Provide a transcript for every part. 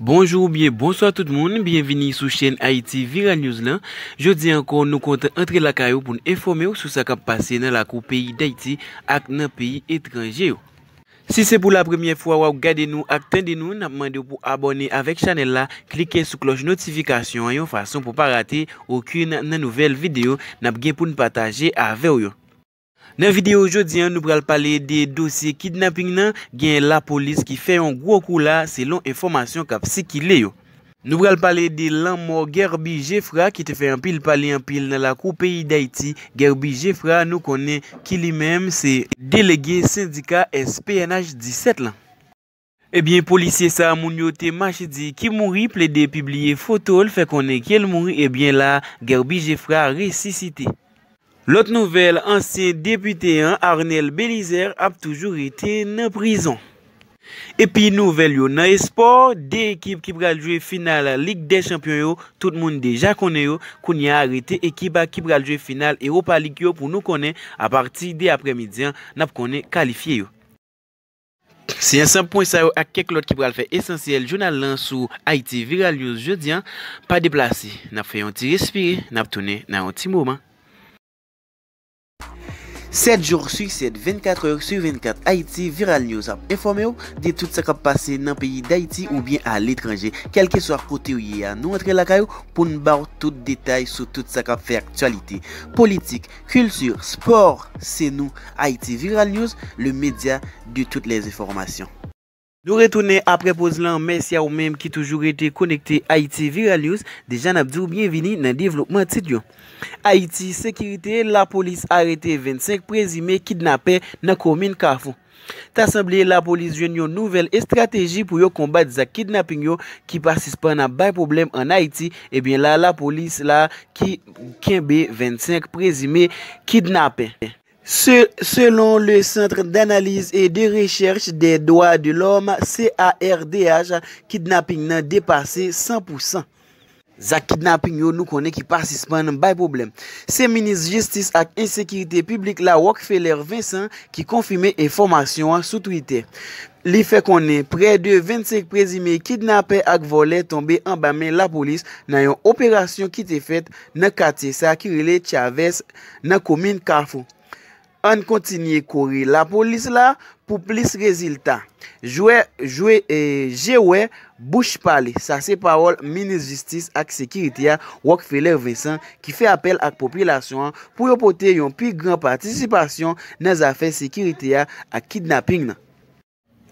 Bonjour ou bien, bonsoir tout moun, bienveni sou chen Aiti Viral News lan. Jodi ankon nou konten entre la kayo pou n'informe ou sou sa kap pase nan la kou peyi d'Aiti ak nan peyi etranje yo. Si se pou la premye fwa waw gade nou ak tende nou, nap mande ou pou abone avek chanel la, klike sou kloj notifikasyon ayon fason pou pa rate okun nan nouvel video nap gen pou n'pataje aveyo yo. Nan videyo jodyan nou pral pale de dosye kidnapping nan gen la polis ki fe yon gwo kou la se lon informasyon kap si ki le yo. Nou pral pale de lan mor Gerbi Jefra ki te fe yon pil pale yon pil nan la kou peyi da iti. Gerbi Jefra nou kone ki li menm se delege syndika SPNH 17 lan. Ebyen eh polisye sa moun yote machi di ki mouri ple de pibliye fotol fe kone kel mouri ebyen eh la Gerbi Jefra resisite. Lot nouvel ansyen depute an, Arnel Belizer ap toujou rete nan prizon. Epi nouvel yo nan espor, de ekip ki pral jwe final Ligue des Champions yo, tout moun deja konen yo, kouni a rete ekipa ki pral jwe final Europa League yo pou nou konen aparti de apremidyan nap konen kalifiye yo. Si yon semp point sa yo ak kek lot ki pral fe esensyel, jounal lan sou Haiti Viralios jodian, pa deplasi, nap fè yon ti respire, nap tounen nan yon ti mouman. 7 JOUR SUI 7, 24 OYOK SUI 24, AITI VIRAL NEWS HAP, INFORME OU DE TOUTE SAKAP PASE NAN PEYI D'AITI OU BIEN A L'ETRANJE, KEL KE SOAR KOTE OU YI YA, NOU ETRE LAKAYO POU NBAROU TOUTE DETAY SOU TOUTE SAKAP VE AKTUALITE, POLITIK, KULTUR, SPOR, SE NOU, AITI VIRAL NEWS, LE MEDIA DE TOUTE LES INFORMASYON. Nou retounen aprepoz lan mes ya ou menm ki toujou rete konekte Haiti Viral News Dejan apdou bienvini nan devlopman tit yo Haiti sekirite eh la polis arete 25 prezime kidnapen nan komin kafon Tasemble la polis jwen yo nouvel estrategi pou yo kombat za kidnapen yo Ki pasispa nan bay problem an Haiti Ebyen la la polis la ki kembe 25 prezime kidnapen Selon le Centre d'analyse et de recherche des droits de l'homme, CARDH, kidnapping nan depase 100%. Za kidnapping yo nou konen ki pasisman nan bay problem. Se Ministre Justice ak Insekirite Publique la Wakfeler Vincent ki konfime informasyon an sou Twitter. Li fe konen, pre de 25 prezime kidnappe ak vole tombe an bame la polis nan yon operasyon ki te fet nan kate sa kirele Chavez nan komine Kafo. An kontinye kori la polis la pou plis rezilta. Jwe, jwe, e, jewe, bouch pali. Sa se parol, Ministre Justice ak Sekirite ya Wok Feler Vesan ki fe apel ak popilasyon an pou yo pote yon pi gran patisipasyon nan zafen Sekirite ya ak kidnapping nan.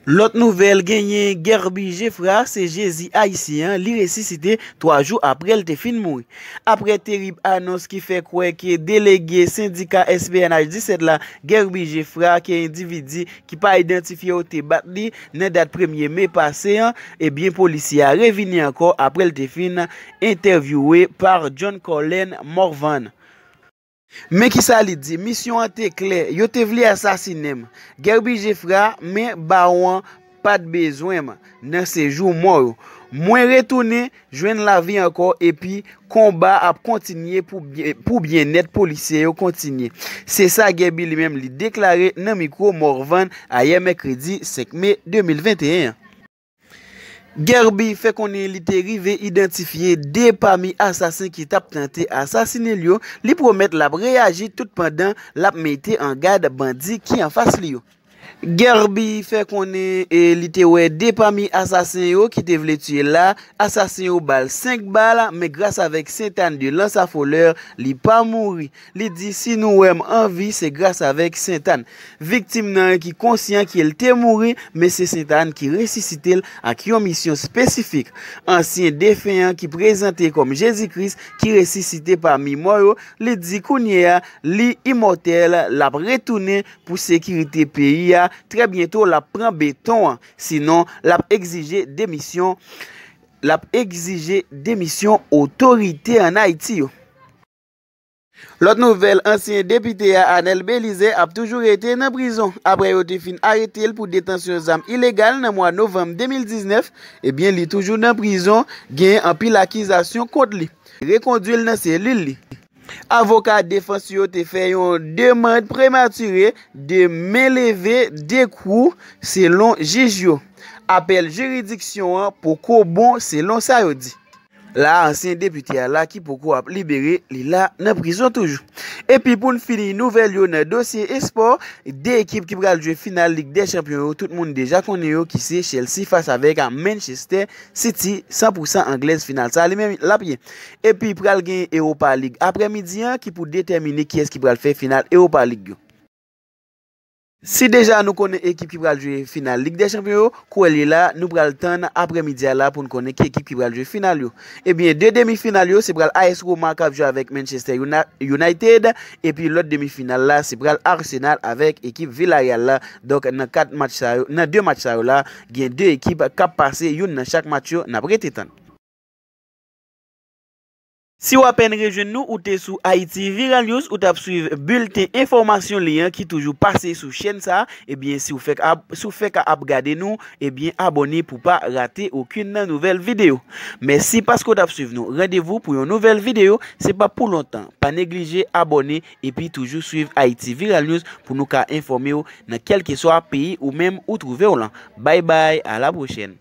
Lot nouvel genyen Gerbi Jefra se Jezi Aisyen li resisite 3 jou apre lte fin moui. Apre terib anons ki fe kwe ki delege syndika SBNH 17 la Gerbi Jefra ki e individi ki pa identifye ou te bat li nan dat premye me pase, ebyen polisi a revini anko apre lte fin intervywe par John Colin Morvan. Men ki sa li di, misyon an te kler, yo te vli asasinem, gerbi jefra men ba wan pa de bezwem nan sejou mor, mwen retounen jwen la vi anko epi komba ap kontinye pou bien net polisye yo kontinye. Se sa gerbi li men li deklare nan mikro morvan a ye mekredi sekme 2021. Gerbi fe konen li te rive identifiye de pami asasin ki tap tante asasine li yo, li promet la preagi tout pandan la mette an gade bandi ki an fase li yo. Gerbi fe konen e li te we depa mi asasen yo ki te vle tuye la. Asasen yo bal 5 bala, me grasa vek sentan di lan sa foleur li pa mouri. Li di si nou wem anvi se grasa vek sentan. Viktim nan ki konsyen ki el te mouri, me se sentan ki resisite l ak yon misyon spesifik. Ansyen defenyan ki prezante kom Jezi Kris ki resisite pa mi mwoyo, li di kounyea li imotel la bretounen pou sekirite peyi Trè bientou la pran beton an, sinon la ap egzije demisyon otorite an Haiti yo. Lot nouvel ansyen depite ya Anel Belize ap toujou reyte nan prizon. Ap reyote fin arete el pou detansyon zam ilegal nan mwa novem 2019, ebyen eh li toujou nan prizon gen an pil akizasyon kote li. Rekondu el nan selil li. Avokat defansiyo te fè yon deman prematurè de menleve de kou selon jijyo. Apelle juridiksyon pou kou bon selon sa yodi. La ansyen deputi ala ki pou kou ap libere li la nan prison toujou. Epi pou n fini nouvel yo nan dosye espo, de ekip ki pral jwe final lig de champion yo, tout moun deja konye yo ki se Chelsea fasa vek an Manchester City 100% angles final. Sa li men lapye. Epi pral gen Europa League apre midi an ki pou determine ki eski pral fe final Europa League yo. Si deja nou konen ekip ki pral jwe final Ligue des Champions, kou elè la nou pral tan apre midi ala pou nou konen ki ekip ki pral jwe final yo. Ebyen, eh de demi final yo se pral AS Roma kap jwa avèk Manchester United, epi lòt demi final la se pral Arsenal avèk ekip Villarreal la. Dok nan kate matcha yo, nan de matcha yo la, gen de ekip kap pase yon nan chak matcho nan prete tan. Si w apen rejen nou ou te sou Haiti Viral News ou tap suiv bulte informasyon liyan ki toujou pase sou chen sa, ebyen eh si ou fek a ap gade nou, ebyen eh abone pou pa rate okun nan nouvel video. Mersi paskou tap suiv nou, radevou pou yon nouvel video, se pa pou lontan. Pa neglije abone e pi toujou suiv Haiti Viral News pou nou ka informe ou nan kelke so ap peyi ou menm ou trove ou lan. Bay bay, a la prochen.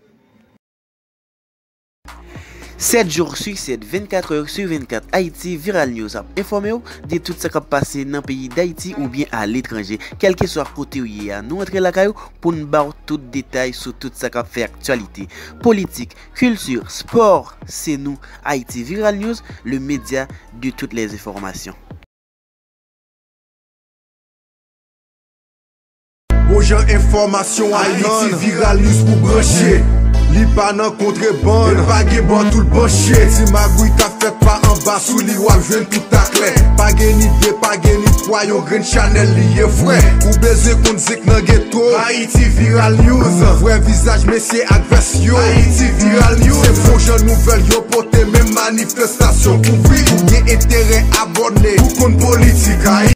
7 JOURS SUKSET 24 OYOK SUR 24 AITI VIRAL NEWS AP INFORMEOU DE TOUTE SAKAP PASSE NAN PEYI D'AITI OU BIEN A L'ETRANJER KEL KE SOAR KOTE OU YI YANOU ENTRE LA KAYOU POU N'BAROU TOUTE DETAY SOU TOUTE SAKAP FEKTUALITE POLITIK, KULSUR, SPOR SE NOU AITI VIRAL NEWS LE MEDIA DE TOUTE LES INFORMASYON OJAN INFORMASYON AITI VIRAL NEWS POU BRANCHER Mipa nan kontre bon, E bagye bon tout l'bon chie, Ti magoui ta fet pa an bas, Sou li wak ven tout akle, Pagye ni ve, Pagye ni kwayo, Ren chanel li ye vwe, Kou beze koun zik nan ghetto, Haiti viral news, Vwe vizaj mesye advers yo, Haiti viral news, Se foun jen nouvel yo pote, Men manifestasyon kou vwe, Ye etere abone, Kou koun politik, Haiti viral news,